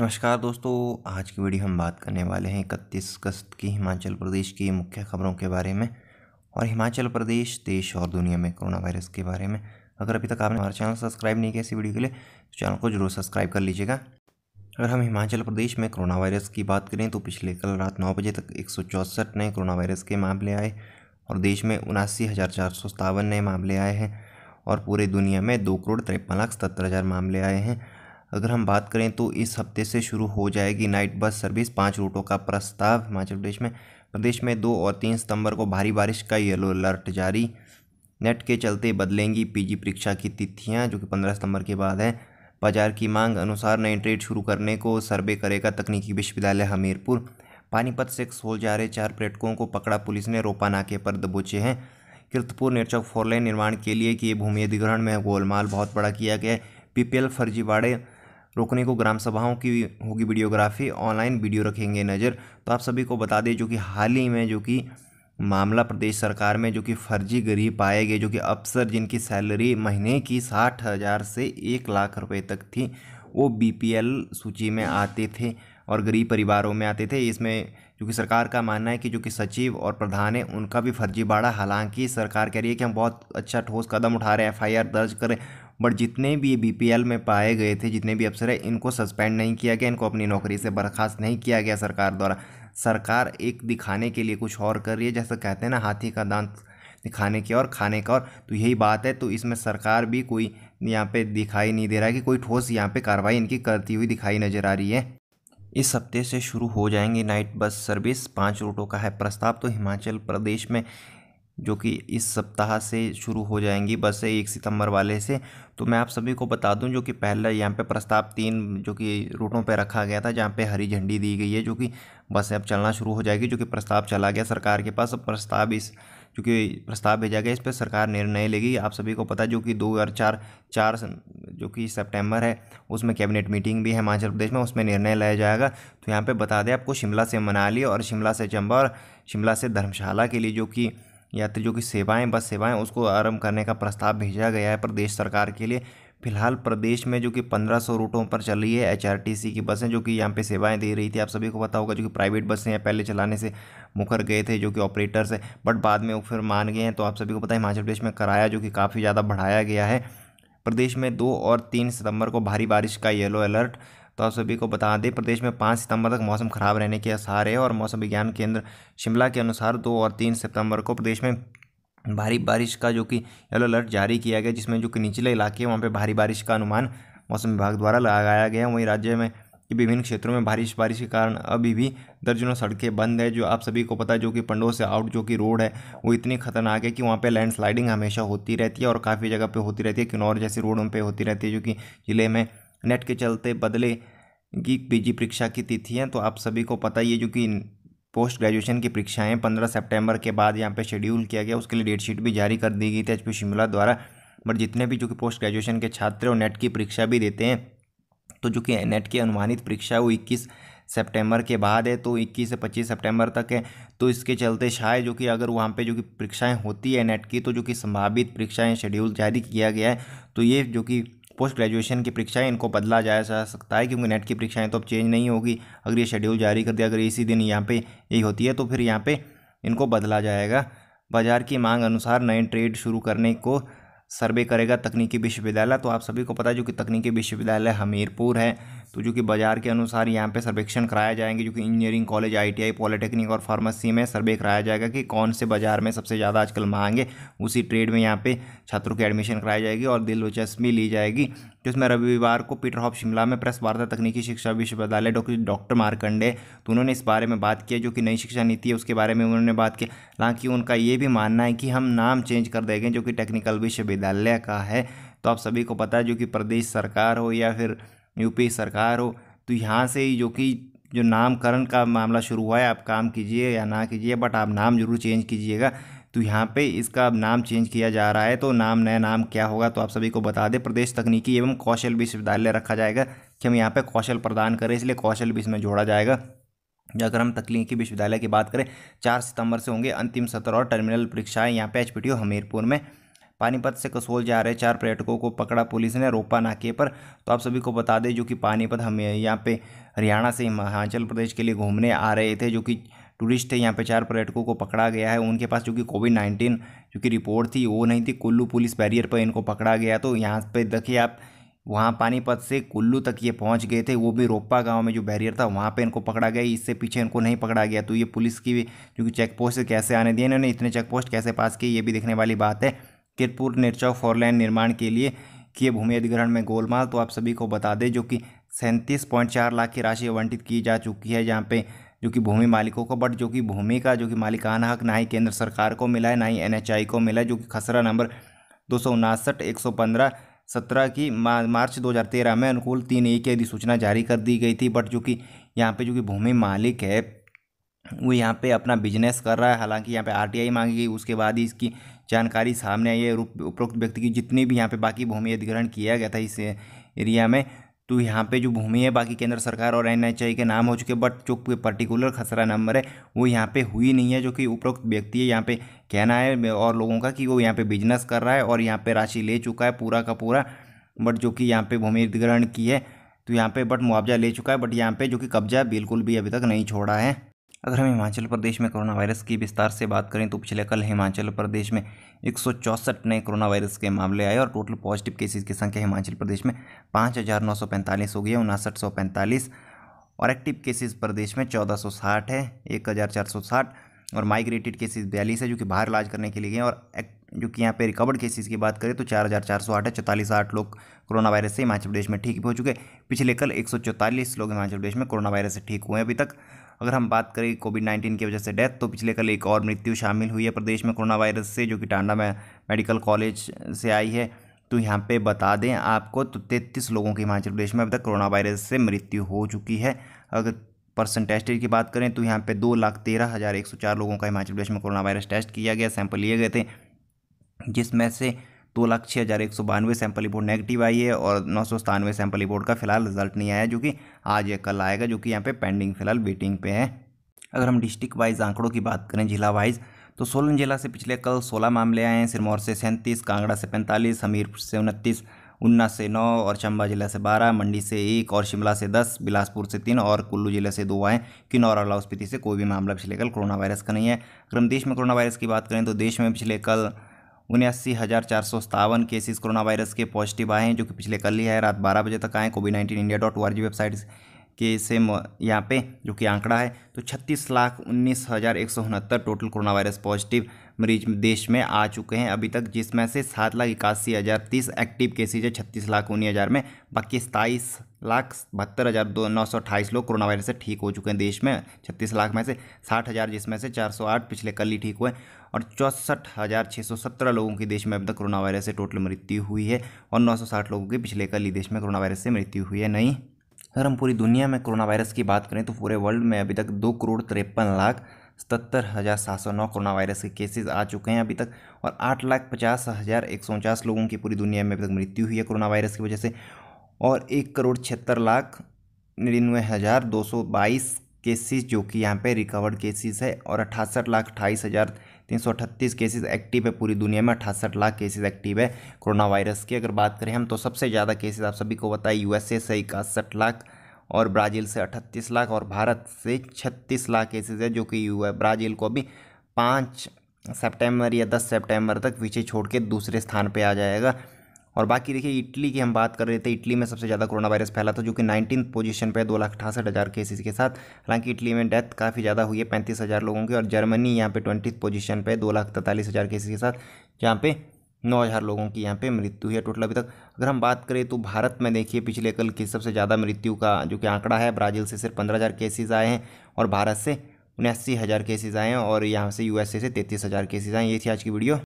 नमस्कार दोस्तों आज की वीडियो हम बात करने वाले हैं इकतीस अगस्त की हिमाचल प्रदेश की मुख्य खबरों के बारे में और हिमाचल प्रदेश देश और दुनिया में कोरोना वायरस के बारे में अगर अभी तक आपने हमारे चैनल सब्सक्राइब नहीं किया इसी वीडियो के लिए तो चैनल को जरूर सब्सक्राइब कर लीजिएगा अगर हम हिमाचल प्रदेश में कोरोना वायरस की बात करें तो पिछले कल रात नौ बजे तक एक नए कोरोना वायरस के मामले आए और देश में उनासी नए मामले आए हैं और पूरे दुनिया में दो करोड़ तिरपन लाख सत्तर हज़ार मामले आए हैं अगर हम बात करें तो इस हफ्ते से शुरू हो जाएगी नाइट बस सर्विस पाँच रूटों का प्रस्ताव हिमाचल प्रदेश में प्रदेश में दो और तीन सितंबर को भारी बारिश का येलो अलर्ट जारी नेट के चलते बदलेंगी पीजी परीक्षा की तिथियां जो कि पंद्रह सितंबर के बाद हैं बाजार की मांग अनुसार नई ट्रेड शुरू करने को सर्वे करेगा तकनीकी विश्वविद्यालय हमीरपुर पानीपत से सोल जा रहे चार पर्यटकों को पकड़ा पुलिस ने रोपा नाके पर दबोचे हैं किरतपुर निर्चौक फोरलाइन निर्माण के लिए किए भूमि अधिग्रहण में गोलमाल बहुत बड़ा किया गया पीपीएल फर्जीवाड़े रोकने को ग्राम सभाओं की होगी वीडियोग्राफी ऑनलाइन वीडियो रखेंगे नज़र तो आप सभी को बता दें जो कि हाल ही में जो कि मामला प्रदेश सरकार में जो कि फर्जी गरीब पाए गए जो कि अफसर जिनकी सैलरी महीने की साठ हज़ार से एक लाख रुपए तक थी वो बीपीएल सूची में आते थे और गरीब परिवारों में आते थे इसमें जो कि सरकार का मानना है कि जो कि सचिव और प्रधान है उनका भी फर्जी बाड़ा हालांकि सरकार कह रही है कि हम बहुत अच्छा ठोस कदम उठा रहे हैं एफआईआर दर्ज करें बट जितने भी बी में पाए गए थे जितने भी अफसर हैं इनको सस्पेंड नहीं किया गया इनको अपनी नौकरी से बर्खास्त नहीं किया गया सरकार द्वारा सरकार एक दिखाने के लिए कुछ और कर रही है जैसे कहते हैं ना हाथी का दांत दिखाने की और खाने का और तो यही बात है तो इसमें सरकार भी कोई यहाँ पे दिखाई नहीं दे रहा है कि कोई ठोस यहाँ पे कार्रवाई इनकी करती हुई दिखाई नज़र आ रही है इस हफ्ते से शुरू हो जाएंगी नाइट बस सर्विस पाँच रूटों का है प्रस्ताव तो हिमाचल प्रदेश में जो कि इस सप्ताह से शुरू हो जाएंगी बसें एक सितंबर वाले से तो मैं आप सभी को बता दूं जो कि पहला यहाँ पे प्रस्ताव तीन जो कि रूटों पे रखा गया था जहाँ पे हरी झंडी दी गई है जो कि बसें अब चलना शुरू हो जाएगी जो कि प्रस्ताव चला गया सरकार के पास अब प्रस्ताव इस जो कि प्रस्ताव भेजा गया इस पर सरकार निर्णय लेगी आप सभी को पता है जो कि दो हज़ार चार चार जो कि सितंबर है उसमें कैबिनेट मीटिंग भी है हिमाचल प्रदेश में उसमें निर्णय लाया जाएगा तो यहाँ पर बता दें आपको शिमला से मनाली और शिमला से चंबा और शिमला से धर्मशाला के लिए जो कि यात्रियों की सेवाएं बस सेवाएं उसको आरंभ करने का प्रस्ताव भेजा गया है प्रदेश सरकार के लिए फिलहाल प्रदेश में जो कि पंद्रह सौ रूटों पर चल रही है एचआरटीसी की बसें जो कि यहाँ पे सेवाएं दे रही थी आप सभी को पता होगा जो कि प्राइवेट बसें हैं पहले चलाने से मुकर गए थे जो कि ऑपरेटर्स हैं बट बाद में वो फिर मान गए हैं तो आप सभी को पता है हिमाचल प्रदेश में कराया जो कि काफ़ी ज़्यादा बढ़ाया गया है प्रदेश में दो और तीन सितंबर को भारी बारिश का येलो अलर्ट तो आप सभी को बता दें प्रदेश में पाँच सितंबर तक मौसम खराब रहने के आसार है और मौसम विज्ञान केंद्र शिमला के अनुसार दो और तीन सितंबर को प्रदेश में भारी बारिश का जो कि येलो अलर्ट जारी किया गया जिसमें जो कि निचले इलाके हैं वहाँ पर भारी बारिश का अनुमान मौसम विभाग द्वारा लगाया गया वहीं राज्य में कि विभिन्न क्षेत्रों में भारी बारिश के कारण अभी भी दर्जनों सड़कें बंद है जो आप सभी को पता है जो कि पंडो से आउट जो कि रोड है वो इतनी खतरनाक है कि वहाँ पे लैंडस्लाइडिंग हमेशा होती रहती है और काफ़ी जगह पे होती रहती है किन्नौर जैसी रोडों पे होती रहती है जो कि ज़िले में नेट के चलते बदले बदलेगी पीजी परीक्षा की तिथियाँ तो आप सभी को पता ही है जो कि पोस्ट ग्रेजुएशन की परीक्षाएं पंद्रह सितंबर के बाद यहाँ पे शेड्यूल किया गया उसके लिए डेट शीट भी जारी कर दी गई थी एच शिमला द्वारा बट जितने भी जो कि पोस्ट ग्रेजुएशन के छात्र और नेट की परीक्षा भी देते हैं तो जो कि नेट की अनुमानित परीक्षा वो इक्कीस सितंबर के बाद है तो 21 से 25 सितंबर तक है तो इसके चलते शायद जो कि अगर वहाँ पर जो कि परीक्षाएँ होती है नेट की तो जो कि संभावित परीक्षाएँ शेड्यूल जारी किया गया है तो ये जो कि पोस्ट ग्रेजुएशन की परीक्षाएं इनको बदला जाया जा सकता है क्योंकि नेट की परीक्षाएं तो अब चेंज नहीं होगी अगर ये शेड्यूल जारी कर दिया अगर इसी दिन यहाँ पे यही होती है तो फिर यहाँ पे इनको बदला जाएगा बाजार की मांग अनुसार नए ट्रेड शुरू करने को सर्वे करेगा तकनीकी विश्वविद्यालय तो आप सभी को पता है जो कि तकनीकी विश्वविद्यालय हमीरपुर है तो जो कि बाजार के अनुसार यहाँ पे सर्वेक्षण कराए जाएंगे जो कि इंजीनियरिंग कॉलेज आईटीआई पॉलिटेक्निक और फार्मेसी में सर्वे कराया जाएगा कि कौन से बाजार में सबसे ज़्यादा आजकल मांग है उसी ट्रेड में यहाँ पे छात्रों की एडमिशन कराई जाएगी और दिलचस्पी ली जाएगी जिसमें रविवार को पीटर हॉफ शिमला में प्रेस वार्ता तकनीकी शिक्षा विश्वविद्यालय डॉक्टर डॉक्टर मार्कंडे तो उन्होंने इस बारे में बात किया जो कि नई शिक्षा नीति है उसके बारे में उन्होंने बात की हालांकि उनका ये भी मानना है कि हम नाम चेंज कर देंगे जो कि टेक्निकल विश्वविद्यालय का है तो आप सभी को पता है जो कि प्रदेश सरकार हो या फिर यूपी सरकार हो तो यहाँ से ही जो कि जो नामकरण का मामला शुरू हुआ है आप काम कीजिए या ना कीजिए बट आप नाम जरूर चेंज कीजिएगा तो यहाँ पे इसका अब नाम चेंज किया जा रहा है तो नाम नया नाम क्या होगा तो आप सभी को बता दें प्रदेश तकनीकी एवं कौशल विश्वविद्यालय रखा जाएगा कि हम यहाँ पे कौशल प्रदान करें इसलिए कौशल भी इसमें जोड़ा जाएगा अगर हम तकनीकी विश्वविद्यालय की बात करें चार सितंबर से होंगे अंतिम सत्र और टर्मिनल परीक्षाएँ यहाँ पर एच हमीरपुर में पानीपत से कसोल जा रहे चार पर्यटकों को पकड़ा पुलिस ने रोपा नाके पर तो आप सभी को बता दें जो कि पानीपत हम यहाँ पे हरियाणा से हिमाचल प्रदेश के लिए घूमने आ रहे थे जो कि टूरिस्ट थे यहाँ पे चार पर्यटकों को पकड़ा गया है उनके पास जो कि कोविड नाइन्टीन जो कि रिपोर्ट थी वो नहीं थी कुल्लू पुलिस बैरियर पर इनको पकड़ा गया तो यहाँ पे देखिए आप वहाँ पानीपत से कुल्लू तक ये पहुँच गए थे वो भी रोपा गांव में जो बैरियर था वहाँ पे इनको पकड़ा गया इससे पीछे इनको नहीं पकड़ा गया तो ये पुलिस की जो कि चेक पोस्ट कैसे आने दिए इन्होंने इतने चेक पोस्ट कैसे पास किए ये भी देखने वाली बात है किरपुर फोर लाइन निर्माण के लिए किए भूमि अधिग्रहण में गोलमाल तो आप सभी को बता दें जो कि सैंतीस पॉइंट चार लाख की राशि आवंटित की जा चुकी है जहाँ पे जो कि भूमि मालिकों को बट जो कि भूमि का जो कि मालिकाना हक ना ही केंद्र सरकार को मिला है ना ही एनएचआई को मिला है जो कि खसरा नंबर दो सौ उनासठ एक सौ पंद्रह सत्रह की मा, मार्च 2013 में अनुकूल तीन ए की अधिसूचना जारी कर दी गई थी बट जो कि यहाँ पे जो कि भूमि मालिक है वो यहाँ पे अपना बिजनेस कर रहा है हालांकि यहाँ पे आरटीआई मांगी गई उसके बाद ही इसकी जानकारी सामने आई है उपरोक्त व्यक्ति की जितनी भी यहाँ पे बाकी भूमि अधिग्रहण किया गया था इस एरिया में तो यहाँ पे जो भूमि है बाकी केंद्र सरकार और एन के नाम हो चुके बट जो पर्टिकुलर खसरा नंबर है वो यहाँ पे हुई नहीं है जो कि उपरोक्त व्यक्ति है यहाँ पे कहना है और लोगों का कि वो यहाँ पे बिजनेस कर रहा है और यहाँ पे राशि ले चुका है पूरा का पूरा बट जो कि यहाँ पे भूमि अधिग्रहण की है तो यहाँ पे बट मुआवजा ले चुका है बट यहाँ पे जो कि कब्जा बिल्कुल भी अभी तक नहीं छोड़ा है अगर हम हिमाचल प्रदेश में कोरोना वायरस की विस्तार से बात करें तो पिछले कल हिमाचल प्रदेश में एक नए कोरोना वायरस के मामले आए और टोटल पॉजिटिव केसेस की संख्या हिमाचल प्रदेश में पाँच हज़ार नौ सौ पैंतालीस हो गई है उनासठ सौ पैंतालीस और एक्टिव केसेस प्रदेश में चौदह सौ साठ है एक हज़ार चार सौ साठ और माइग्रेटेड केसेस बयालीस है जो कि बाहर इलाज करने के लिए गए और जो कि यहाँ पे रिकवर्ड केसेस की बात करें तो चार हज़ार चार सौ आठ है चौतालीस आठ लोग कोरोना वायरस से हिमाचल प्रदेश में ठीक हो चुके पिछले कल एक सौ चौतालीस लोग हिमाचल प्रदेश में कोरोना वायरस से ठीक हुए हैं अभी तक अगर हम बात करें कोविड नाइन्टीन की वजह से डेथ तो पिछले कल एक और मृत्यु शामिल हुई है प्रदेश में कोरोना वायरस से जो कि टांडा में मेडिकल कॉलेज से आई है तो यहाँ पे बता दें आपको तो तैंतीस लोगों की हिमाचल प्रदेश में अभी तक कोरोना वायरस से मृत्यु हो चुकी है अगर टेस्ट की बात करें तो यहाँ पे दो लाख तेरह हज़ार एक सौ चार लोगों का हिमाचल प्रदेश में कोरोना वायरस टेस्ट किया गया सैंपल लिए गए थे जिसमें से दो लाख छः हज़ार एक सौ बानवे सैंपल रिपोर्ट नेगेटिव आई है और नौ सौ सतानवे सैंपल रिपोर्ट का फिलहाल रिजल्ट नहीं आया जो कि आज या कल आएगा जो कि यहाँ पे पेंडिंग फिलहाल वेटिंग पे है अगर हम डिस्ट्रिक्ट वाइज आंकड़ों की बात करें जिला वाइज तो सोलन जिला से पिछले कल सोलह मामले आए हैं सिरमौर से सैंतीस कांगड़ा से पैंतालीस हमीरपुर से उनतीस उन्ना से नौ और चंबा जिला से बारह मंडी से एक और शिमला से दस बिलासपुर से तीन और कुल्लू जिले से दो आए किन्नौर और लाहौल स्पीति से कोई भी मामला पिछले कल कोरोना वायरस का नहीं है अगर हम देश में कोरोना वायरस की बात करें तो देश में पिछले कल उन्यासी हज़ार चार सौ सतावन केसेज़ कोरोना वायरस के पॉजिटिव आए हैं जो कि पिछले कल ही है रात बारह बजे तक आए COVID nineteen India dot O R G website के से यहाँ पे जो कि आंकड़ा है तो छत्तीस लाख उन्नीस हज़ार एक सौ उनहत्तर टोटल कोरोना वायरस पॉजिटिव मरीज देश में आ चुके हैं अभी तक जिसमें से सात लाख इक्यासी हज़ार तीस एक्टिव केसेज है छत्तीस लाख उन्नीस हज़ार में बाकी सताईस लाख बहत्तर हज़ार दो नौ सौ अट्ठाईस लोग कोरोना वायरस से ठीक हो चुके हैं देश में छत्तीस लाख में से साठ हज़ार जिसमें से चार सौ आठ पिछले कल ही ठीक हुए और चौंसठ हज़ार छः सौ सत्रह लोगों की देश में अब तक कोरोना वायरस से टोटल मृत्यु हुई है और नौ सौ साठ लोगों की पिछले कल ही देश में कोरोना वायरस से मृत्यु हुई है नहीं अगर हम पूरी दुनिया में कोरोना वायरस की बात करें तो पूरे वर्ल्ड में अभी तक दो करोड़ तिरपन लाख सतर हज़ार सात सौ नौ कोरोना वायरस के केसेस आ चुके हैं अभी तक और आठ लाख पचास हज़ार एक सौ उनचास लोगों की पूरी दुनिया में अभी तक मृत्यु हुई है कोरोना वायरस की वजह से और एक करोड़ छिहत्तर लाख निन्यानवे हज़ार दो सौ बाईस केसेस जो कि यहाँ पे रिकवर्ड केसेस है और अठासठ लाख अट्ठाईस हज़ार तीन सौ अठतीस केसेज एक्टिव है पूरी दुनिया में अठासठ लाख केसेज एक्टिव है कोरोना वायरस की अगर बात करें हम तो सबसे ज़्यादा केसेज आप सभी को एस यूएसए से इकसठ लाख और ब्राज़ील से अठतीस लाख और भारत से छत्तीस लाख केसेज है जो कि यू ब्राज़ील को अभी पाँच सेप्टेम्बर या दस सेप्टेम्बर तक पीछे छोड़ के दूसरे स्थान पर आ जाएगा और बाकी देखिए इटली की हम बात कर रहे थे इटली में सबसे ज़्यादा कोरोना वायरस फैला था जो कि नाइनटीन पोजीशन पर दो लाख अठासठ हज़ार केसेज के साथ हालांकि इटली में डेथ काफ़ी ज़्यादा हुई है पैंतीस हज़ार लोगों की और जर्मनी यहाँ पे ट्वेंटी पोजीशन पर दो लाख तैंतालीस हज़ार केसेज के साथ जहाँ पे नौ हज़ार लोगों की यहाँ पे मृत्यु है टोटल अभी तक अगर हम बात करें तो भारत में देखिए पिछले कल की सबसे ज़्यादा मृत्यु का जो कि आंकड़ा है ब्राज़ील से सिर्फ पंद्रह हज़ार केसेज आए हैं और भारत से उन्यासी हज़ार केसेज आए हैं और यहाँ से यूएसए से तैंतीस हज़ार केसेज आए ये थी आज की वीडियो